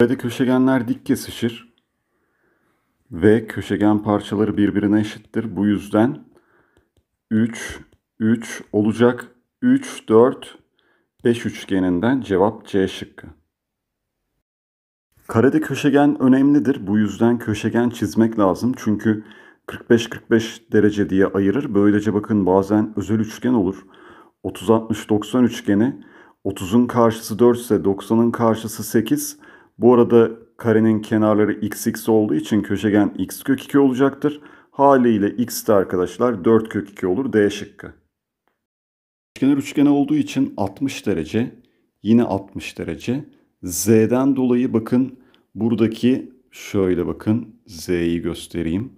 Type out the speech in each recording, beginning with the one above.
Burada köşegenler dik kesişir ve köşegen parçaları birbirine eşittir. Bu yüzden 3, 3 olacak. 3, 4, 5 üçgeninden cevap C şıkkı. Karede köşegen önemlidir. Bu yüzden köşegen çizmek lazım. Çünkü 45-45 derece diye ayırır. Böylece bakın bazen özel üçgen olur. 30-60-90 üçgeni 30'un karşısı 4 ise 90'ın karşısı 8, bu arada karenin kenarları xx olduğu için köşegen x kök 2 olacaktır. Haliyle x de arkadaşlar 4 kök 2 olur D şıkkı. Kenar üçgeni olduğu için 60 derece yine 60 derece. Z'den dolayı bakın buradaki şöyle bakın Z'yi göstereyim.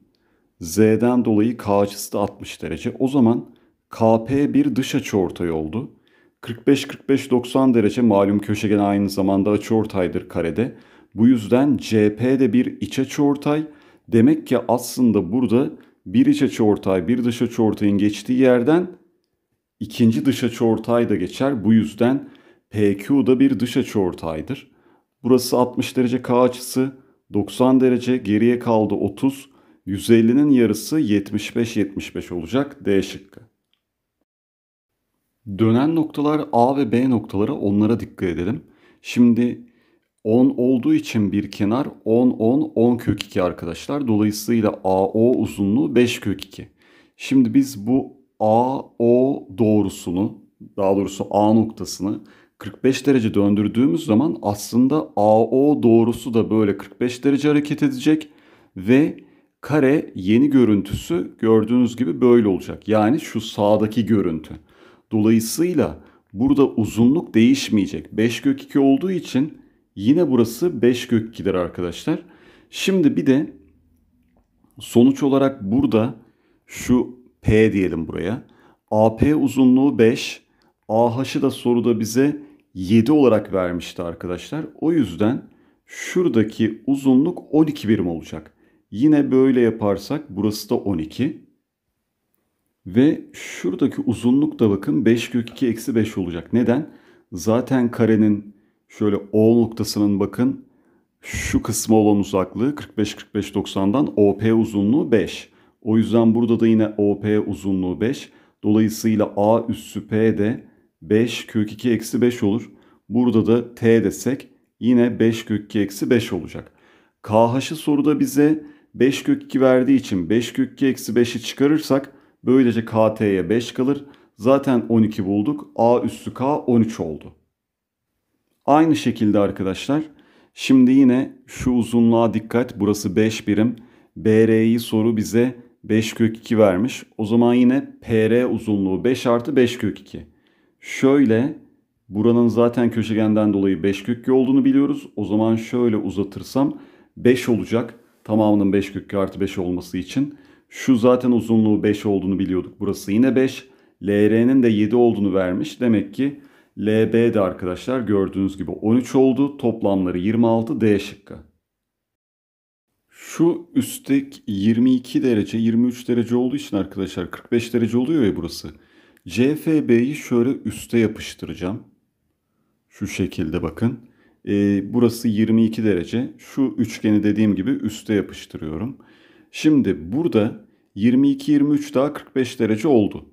Z'den dolayı K açısı da 60 derece. O zaman KP bir dış açı ortay oldu. 45-45-90 derece malum köşegen aynı zamanda açıortaydır karede. Bu yüzden CP de bir iç açıortay. Demek ki aslında burada bir iç açıortay, bir dış açıortayın geçtiği yerden ikinci dış açıortay da geçer. Bu yüzden PQ da bir dış açıortaydır. Burası 60 derece K açısı, 90 derece geriye kaldı 30, 150'nin yarısı 75-75 olacak D şıkkı. Dönen noktalar A ve B noktaları onlara dikkat edelim. Şimdi 10 olduğu için bir kenar 10 10 10 kök 2 arkadaşlar. Dolayısıyla AO uzunluğu 5 kök 2. Şimdi biz bu AO doğrusunu daha doğrusu A noktasını 45 derece döndürdüğümüz zaman aslında AO doğrusu da böyle 45 derece hareket edecek ve kare yeni görüntüsü gördüğünüz gibi böyle olacak. Yani şu sağdaki görüntü. Dolayısıyla burada uzunluk değişmeyecek. 5 kök 2 olduğu için yine burası 5 kök 2'dir arkadaşlar. Şimdi bir de sonuç olarak burada şu P diyelim buraya. AP uzunluğu 5. AH'ı da soruda bize 7 olarak vermişti arkadaşlar. O yüzden şuradaki uzunluk 12 birim olacak. Yine böyle yaparsak burası da 12. Ve şuradaki uzunluk da bakın 5 kök 2 eksi 5 olacak. Neden? Zaten karenin şöyle O noktasının bakın şu kısmı olan uzaklığı 45-45-90'dan OP uzunluğu 5. O yüzden burada da yine OP uzunluğu 5. Dolayısıyla A üssü P de 5 kök 2 eksi 5 olur. Burada da T desek yine 5 kök 2 eksi 5 olacak. KH'ı soruda bize 5 kök 2 verdiği için 5 kök 2 eksi 5'i çıkarırsak Böylece KT'ye 5 kalır. Zaten 12 bulduk. A üstü K 13 oldu. Aynı şekilde arkadaşlar. Şimdi yine şu uzunluğa dikkat. Burası 5 birim. BR'yi soru bize 5 kök 2 vermiş. O zaman yine PR uzunluğu 5 artı 5 kök 2. Şöyle buranın zaten köşegenden dolayı 5 kök 2 olduğunu biliyoruz. O zaman şöyle uzatırsam 5 olacak. Tamamının 5 kök 2 artı 5 olması için. Şu zaten uzunluğu 5 olduğunu biliyorduk. Burası yine 5. LR'nin de 7 olduğunu vermiş. Demek ki LB de arkadaşlar gördüğünüz gibi 13 oldu. Toplamları 26 D şıkkı. Şu üstteki 22 derece 23 derece olduğu için arkadaşlar 45 derece oluyor ya burası. CFB'yi şöyle üste yapıştıracağım. Şu şekilde bakın. Ee, burası 22 derece. Şu üçgeni dediğim gibi üste yapıştırıyorum. Şimdi burada 22-23 daha 45 derece oldu.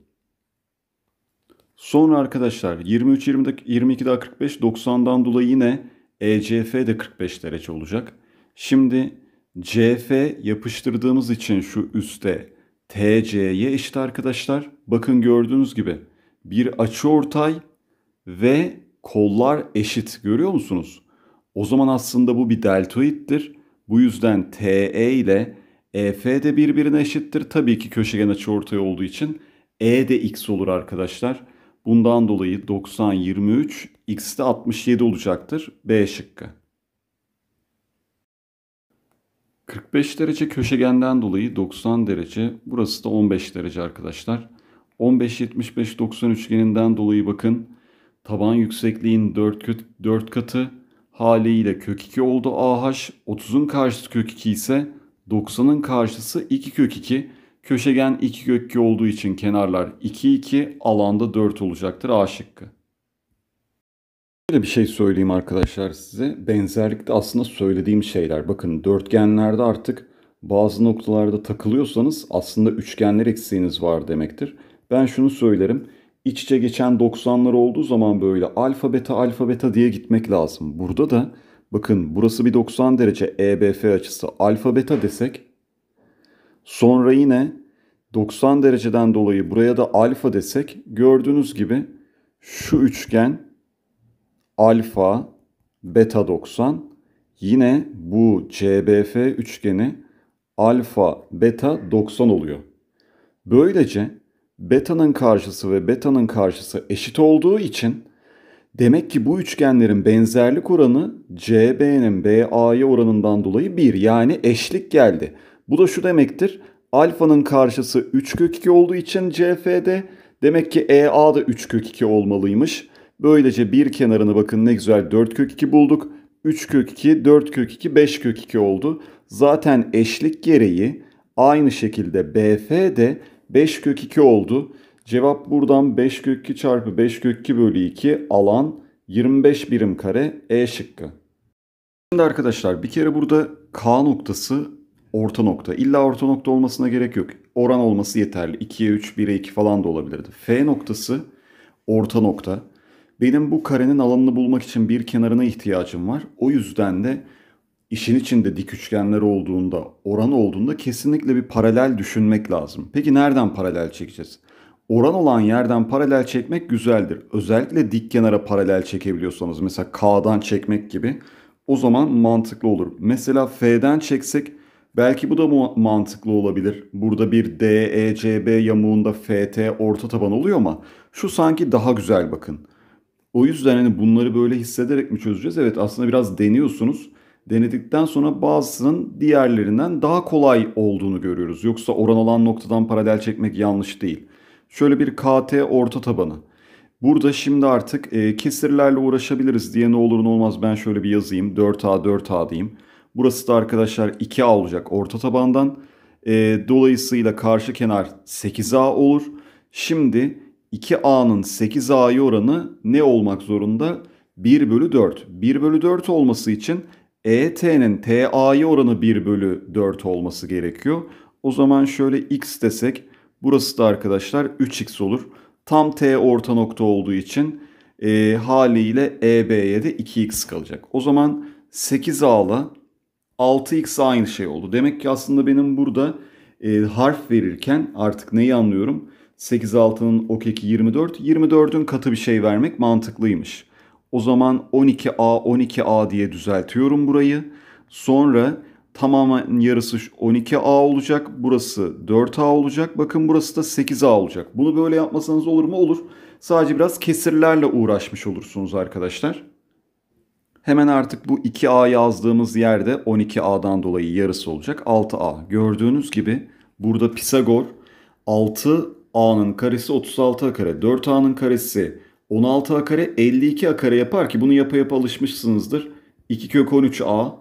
Sonra arkadaşlar 23 22 daha 45 90'dan dolayı yine ECF de 45 derece olacak. Şimdi CF yapıştırdığımız için şu üste TC'ye eşit arkadaşlar. Bakın gördüğünüz gibi bir açı ortay ve kollar eşit görüyor musunuz? O zaman aslında bu bir deltoiddir. Bu yüzden TE ile EF de birbirine eşittir. Tabii ki köşegen açı ortay olduğu için E de X olur arkadaşlar. Bundan dolayı 90, 23, X de 67 olacaktır. B şıkkı. 45 derece köşegenden dolayı 90 derece. Burası da 15 derece arkadaşlar. 15, 75, 90 üçgeninden dolayı bakın. Taban yüksekliğin 4, 4 katı haliyle kök 2 oldu AH. 30'un karşısı kök 2 ise 90'ın karşısı 2 kök 2. Köşegen 2 kök 2 olduğu için kenarlar 2 2 alanda 4 olacaktır A şıkkı. Şöyle bir şey söyleyeyim arkadaşlar size. Benzerlikte aslında söylediğim şeyler. Bakın dörtgenlerde artık bazı noktalarda takılıyorsanız aslında üçgenler eksiğiniz var demektir. Ben şunu söylerim. İç içe geçen 90'lar olduğu zaman böyle alfa beta alfa beta diye gitmek lazım. Burada da Bakın burası bir 90 derece EBF açısı alfa beta desek. Sonra yine 90 dereceden dolayı buraya da alfa desek gördüğünüz gibi şu üçgen alfa beta 90 yine bu CBF üçgeni alfa beta 90 oluyor. Böylece beta'nın karşısı ve beta'nın karşısı eşit olduğu için Demek ki bu üçgenlerin benzerlik oranı CB'nin BA'ya oranından dolayı 1 yani eşlik geldi. Bu da şu demektir. Alfanın karşısı 3 kök 2 olduğu için CF'de demek ki EA da 3 kök 2 olmalıymış. Böylece bir kenarını bakın ne güzel 4 kök 2 bulduk. 3 kök 2, 4 kök 2, 5 kök 2 oldu. Zaten eşlik gereği aynı şekilde BF de 5 kök 2 oldu. Cevap buradan 5 kök 2 çarpı 5 kök 2 bölü 2 alan 25 birim kare E şıkkı. Şimdi arkadaşlar bir kere burada K noktası orta nokta. İlla orta nokta olmasına gerek yok. Oran olması yeterli. 2'ye 3, 1'e 2 falan da olabilirdi. F noktası orta nokta. Benim bu karenin alanını bulmak için bir kenarına ihtiyacım var. O yüzden de işin içinde dik üçgenler olduğunda, oran olduğunda kesinlikle bir paralel düşünmek lazım. Peki nereden paralel çekeceğiz? oran olan yerden paralel çekmek güzeldir. Özellikle dik kenara paralel çekebiliyorsanız mesela K'dan çekmek gibi o zaman mantıklı olur. Mesela F'den çeksek belki bu da mantıklı olabilir. Burada bir D E C DECB yamuğunda FT orta taban oluyor ama şu sanki daha güzel bakın. O yüzden hani bunları böyle hissederek mi çözeceğiz? Evet aslında biraz deniyorsunuz. Denedikten sonra bazısının diğerlerinden daha kolay olduğunu görüyoruz. Yoksa oran olan noktadan paralel çekmek yanlış değil. Şöyle bir KT orta tabanı. Burada şimdi artık e, kesirlerle uğraşabiliriz diye ne olur ne olmaz ben şöyle bir yazayım. 4A 4A diyeyim. Burası da arkadaşlar 2A olacak orta tabandan. E, dolayısıyla karşı kenar 8A olur. Şimdi 2A'nın 8A'yı oranı ne olmak zorunda? 1 bölü 4. 1 bölü 4 olması için ET'nin TA'yı oranı 1 bölü 4 olması gerekiyor. O zaman şöyle x desek Burası da arkadaşlar 3x olur. Tam t orta nokta olduğu için e, haliyle EB'ye de 2x kalacak. O zaman 8 ile 6x aynı şey oldu. Demek ki aslında benim burada e, harf verirken artık neyi anlıyorum? 8 6'nın o keki 24. 24'ün katı bir şey vermek mantıklıymış. O zaman 12A 12A diye düzeltiyorum burayı. Sonra tamamen yarısı 12A olacak. Burası 4A olacak. Bakın burası da 8A olacak. Bunu böyle yapmasanız olur mu? Olur. Sadece biraz kesirlerle uğraşmış olursunuz arkadaşlar. Hemen artık bu 2A yazdığımız yerde 12A'dan dolayı yarısı olacak. 6A. Gördüğünüz gibi burada Pisagor 6A'nın karesi 36A kare. 4A'nın karesi 16A kare 52A kare yapar ki bunu yapa yapa alışmışsınızdır. 2 kök 13A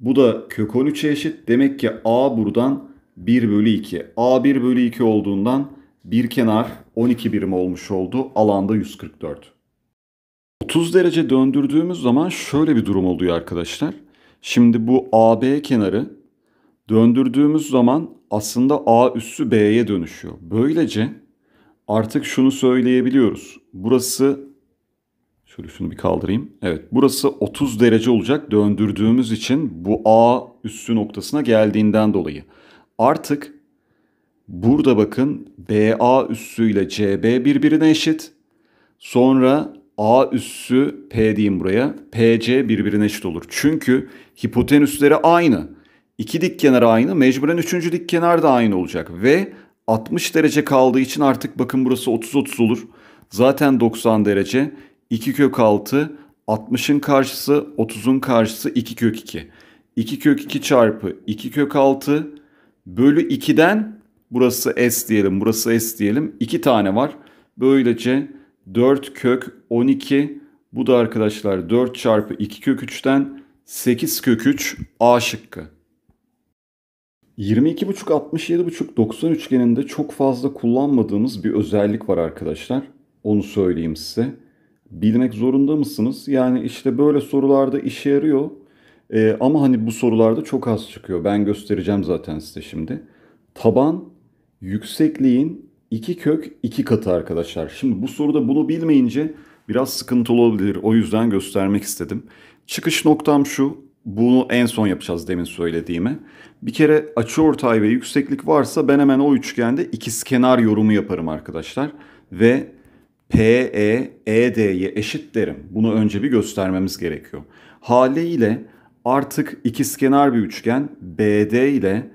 bu da kök 13'e eşit. Demek ki a buradan 1 bölü 2. a 1 bölü 2 olduğundan bir kenar 12 birim olmuş oldu. Alanda 144. 30 derece döndürdüğümüz zaman şöyle bir durum oluyor arkadaşlar. Şimdi bu AB kenarı döndürdüğümüz zaman aslında A üssü B'ye dönüşüyor. Böylece artık şunu söyleyebiliyoruz. Burası Şöyle şunu bir kaldırayım. Evet burası 30 derece olacak döndürdüğümüz için bu A üssü noktasına geldiğinden dolayı. Artık burada bakın BA üssü ile CB birbirine eşit. Sonra A üssü P diyeyim buraya. PC birbirine eşit olur. Çünkü hipotenüsleri aynı. İki dik kenarı aynı. Mecburen üçüncü dik kenar da aynı olacak. Ve 60 derece kaldığı için artık bakın burası 30-30 olur. Zaten 90 derece. 2 kök 6, 60'ın karşısı 30'un karşısı 2 kök 2. 2 kök 2 çarpı 2 kök 6 bölü 2'den burası S diyelim burası S diyelim 2 tane var. Böylece 4 kök 12 bu da arkadaşlar 4 çarpı 2 kök 3'ten 8 kök 3 A şıkkı. 22,5 67,5 90 üçgeninde çok fazla kullanmadığımız bir özellik var arkadaşlar. Onu söyleyeyim size bilmek zorunda mısınız? Yani işte böyle sorularda işe yarıyor. E, ama hani bu sorularda çok az çıkıyor. Ben göstereceğim zaten size şimdi. Taban yüksekliğin 2 kök 2 katı arkadaşlar. Şimdi bu soruda bunu bilmeyince biraz sıkıntılı olabilir. O yüzden göstermek istedim. Çıkış noktam şu. Bunu en son yapacağız demin söylediğime. Bir kere açıortay ve yükseklik varsa ben hemen o üçgende ikiz kenar yorumu yaparım arkadaşlar. Ve PE, ED'ye eşit derim. Bunu önce bir göstermemiz gerekiyor. Haliyle artık ikizkenar bir üçgen BD ile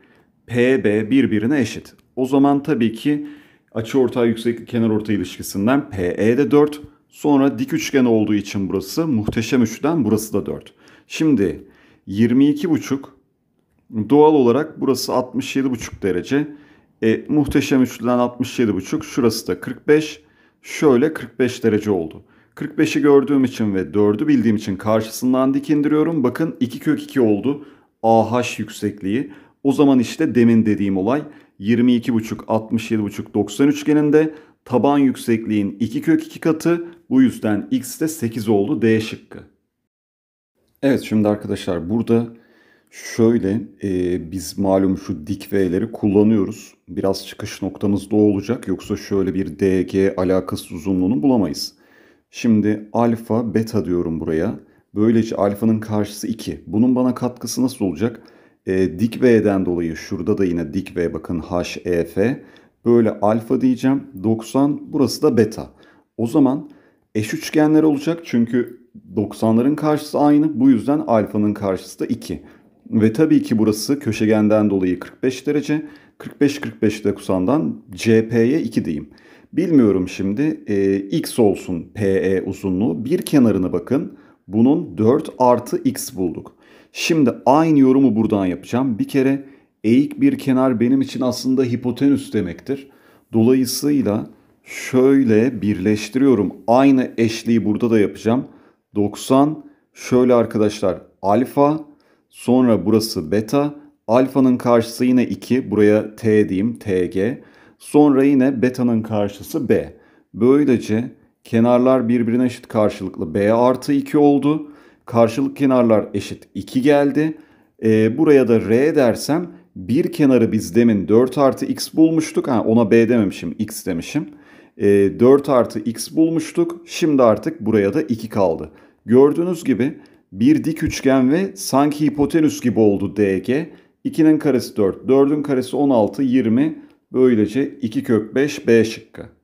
PB birbirine eşit. O zaman tabii ki açı açıortay yükseklik kenar kenarortay ilişkisinden PE de 4. Sonra dik üçgen olduğu için burası muhteşem üçten burası da 4. Şimdi 22,5 doğal olarak burası 67,5 derece. E, muhteşem üçlüden 67,5 şurası da 45 şöyle 45 derece oldu. 45'i gördüğüm için ve 4'ü bildiğim için karşısından dikindiriyorum. Bakın 2 kök 2 oldu. AH yüksekliği. O zaman işte demin dediğim olay 22,5, 67,5, 90 üçgeninde taban yüksekliğin 2 kök 2 katı. Bu yüzden x de 8 oldu D şıkkı. Evet şimdi arkadaşlar burada Şöyle e, biz malum şu dik V'leri kullanıyoruz. Biraz çıkış noktamız da olacak. Yoksa şöyle bir DG alakasız uzunluğunu bulamayız. Şimdi alfa beta diyorum buraya. Böylece alfanın karşısı 2. Bunun bana katkısı nasıl olacak? E, dik V'den dolayı şurada da yine dik V bakın HEF. Böyle alfa diyeceğim. 90 burası da beta. O zaman eş üçgenler olacak. Çünkü 90'ların karşısı aynı. Bu yüzden alfanın karşısı da 2. Ve tabii ki burası köşegenden dolayı 45 derece. 45-45'de kusandan CP'ye 2 diyeyim. Bilmiyorum şimdi e, x olsun PE uzunluğu. Bir kenarını bakın. Bunun 4 artı x bulduk. Şimdi aynı yorumu buradan yapacağım. Bir kere eğik bir kenar benim için aslında hipotenüs demektir. Dolayısıyla şöyle birleştiriyorum. Aynı eşliği burada da yapacağım. 90 şöyle arkadaşlar alfa Sonra burası beta. Alfanın karşısı yine 2. Buraya T diyeyim. TG. Sonra yine beta'nın karşısı B. Böylece kenarlar birbirine eşit karşılıklı. B artı 2 oldu. Karşılık kenarlar eşit 2 geldi. E, buraya da R dersem bir kenarı biz demin 4 artı x bulmuştuk. Ha, ona B dememişim x demişim. E, ee, 4 artı x bulmuştuk. Şimdi artık buraya da 2 kaldı. Gördüğünüz gibi bir dik üçgen ve sanki hipotenüs gibi oldu DG. 2'nin karesi 4, 4'ün karesi 16, 20. Böylece 2 kök 5 B şıkkı.